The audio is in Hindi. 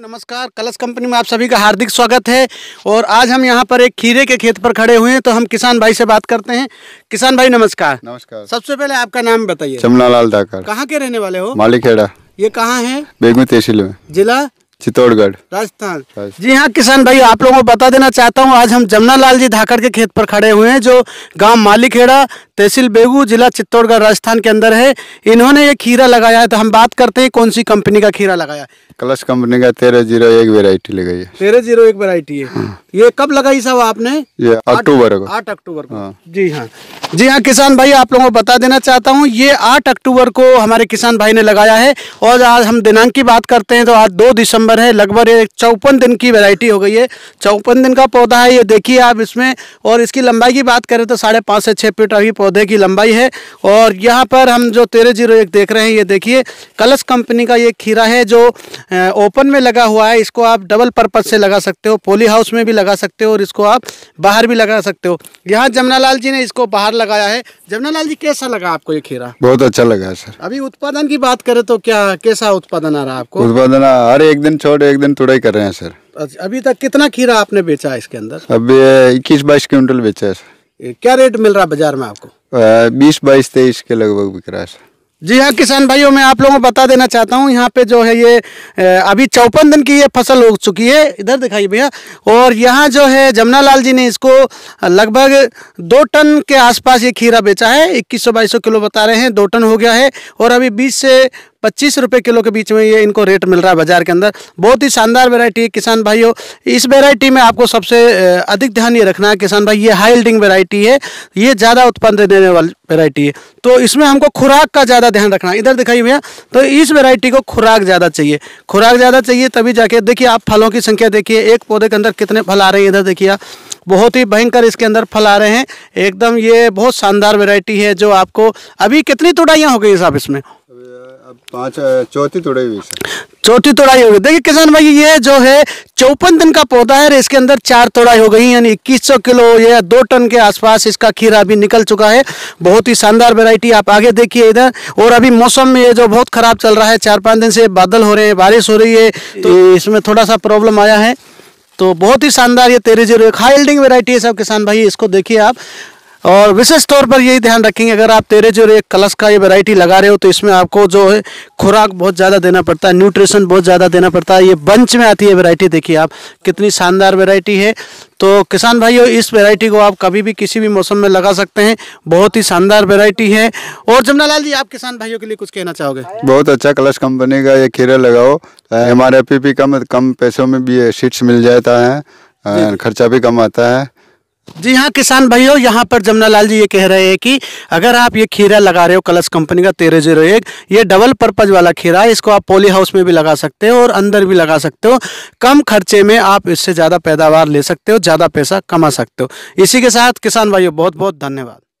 नमस्कार कलश कंपनी में आप सभी का हार्दिक स्वागत है और आज हम यहाँ पर एक खीरे के खेत पर खड़े हुए हैं तो हम किसान भाई से बात करते हैं किसान भाई नमस्कार नमस्कार सबसे पहले आपका नाम बताइए चमनालाल दाकर कहाँ के रहने वाले हो मालिकेड़ा ये कहाँ है बेगू तहसील में जिला चित्तौड़गढ़ राजस्थान जी हाँ किसान भाई आप लोगों को बता देना चाहता हूँ आज हम जमुना लाल जी धाकड़ के खेत पर खड़े हुए हैं जो गांव मालीखेड़ा तहसील बेगू जिला चित्तौड़गढ़ राजस्थान के अंदर है इन्होंने ये खीरा लगाया है तो हम बात करते हैं कौन सी कंपनी का खीरा लगाया कलश कंपनी का तेरह जीरो एक वेरायटी लगाई है तेरह जीरो एक वेरायटी है हाँ। ये कब लगाई साहब आपने ये अक्टूबर को आठ अक्टूबर को हाँ। जी हाँ जी हाँ किसान भाई आप लोगों को बता देना चाहता हूँ ये आठ अक्टूबर को हमारे किसान भाई ने लगाया है और आज हम दिनांक की बात करते हैं तो आज दो दिसंबर नंबर है लगभग ये चौपन दिन की वैरायटी हो गई है चौपन दिन का पौधा है ये देखिए आप इसमें और इसकी लंबाई की बात करें तो साढ़े पाँच से छः फीट अभी पौधे की लंबाई है और यहाँ पर हम जो तेरह जीरो एक देख रहे हैं ये देखिए कलश कंपनी का ये खीरा है जो ओपन में लगा हुआ है इसको आप डबल पर्पज़ से लगा सकते हो पोली हाउस में भी लगा सकते हो और इसको आप बाहर भी लगा सकते हो यहाँ जमुनालाल जी ने इसको बाहर लगाया है जमुनालाल जी कैसा लगा आपको ये खीरा बहुत अच्छा लगा सर अभी उत्पादन की बात करें तो क्या कैसा उत्पादन आ रहा है आपको उत्पादन हर एक दिन दिन छोड़ एक दिन तुड़ाई कर रहे हैं सर अच्छा अभी तक कितना खीरा आपने बेचा है इसके अंदर अभी इक्कीस बाईस क्विंटल बेचा है सर क्या रेट मिल रहा है बाजार में आपको बीस बाईस तेईस के लगभग बिक रहा है जी हाँ किसान भाइयों मैं आप लोगों को बता देना चाहता हूँ यहाँ पे जो है ये अभी चौपन दिन की ये फसल हो चुकी है इधर दिखाइए भैया और यहाँ जो है जमुना लाल जी ने इसको लगभग दो टन के आसपास ये खीरा बेचा है इक्कीस सौ बाईस किलो बता रहे हैं दो टन हो गया है और अभी बीस से पच्चीस रुपये किलो के बीच में ये इनको रेट मिल रहा है बाजार के अंदर बहुत ही शानदार वेरायटी है किसान भाइयों इस वेरायटी में आपको सबसे अधिक ध्यान ये रखना है किसान भाई ये हाई हिल्डिंग वेरायटी है ये ज़्यादा उत्पन्न देने वाली वेरायटी है तो इसमें हमको खुराक का ज़्यादा ध्यान रखना इधर दिखाई भैया तो इस वेरायटी को खुराक ज़्यादा चाहिए खुराक ज़्यादा चाहिए तभी जाके देखिए आप फलों की संख्या देखिए एक पौधे के अंदर कितने फल आ रहे हैं इधर देखिए बहुत ही भयंकर इसके अंदर फल आ रहे हैं एकदम ये बहुत शानदार वेरायटी है जो आपको अभी कितनी तोड़ाइयाँ हो गई साहब आप इसमें चौथी तोड़ाई हुई चौथी तोड़ाई हो गई देखिए किसान भाई ये जो है चौपन दिन का पौधा है इसके अंदर चार तोड़ाई हो गई यानी इक्कीस सौ किलो या दो टन के आसपास इसका खीरा अभी निकल चुका है बहुत ही शानदार वेरायटी आप आगे देखिए इधर और अभी मौसम ये जो बहुत खराब चल रहा है चार पाँच दिन से बादल हो रहे हैं बारिश हो रही है तो इसमें थोड़ा सा प्रॉब्लम आया है तो बहुत ही शानदार ये तेरह जीरो एक हाई वेरायटी है सब किसान भाई इसको देखिए आप और विशेष तौर पर यही ध्यान रखेंगे अगर आप तेरे जो एक कलश का ये वैरायटी लगा रहे हो तो इसमें आपको जो है खुराक बहुत ज़्यादा देना पड़ता है न्यूट्रिशन बहुत ज़्यादा देना पड़ता है ये बंच में आती है वैरायटी देखिए आप कितनी शानदार वैरायटी है तो किसान भाइयों इस वैरायटी को आप कभी भी किसी भी मौसम में लगा सकते हैं बहुत ही शानदार वेरायटी है और जमुना जी आप किसान भाइयों के लिए कुछ कहना चाहोगे बहुत अच्छा कलश कंपनी का ये खीरा लगाओ हमारे पी कम कम पैसों में भी सीट्स मिल जाता है खर्चा भी कम आता है जी हाँ किसान भाइयों यहाँ पर लाल जी ये कह रहे हैं कि अगर आप ये खीरा लगा रहे हो कलश कंपनी का तेरह जीरो एक ये डबल पर्पज वाला खीरा है इसको आप पोली हाउस में भी लगा सकते हो और अंदर भी लगा सकते हो कम खर्चे में आप इससे ज़्यादा पैदावार ले सकते हो ज़्यादा पैसा कमा सकते हो इसी के साथ किसान भाइयों बहुत बहुत धन्यवाद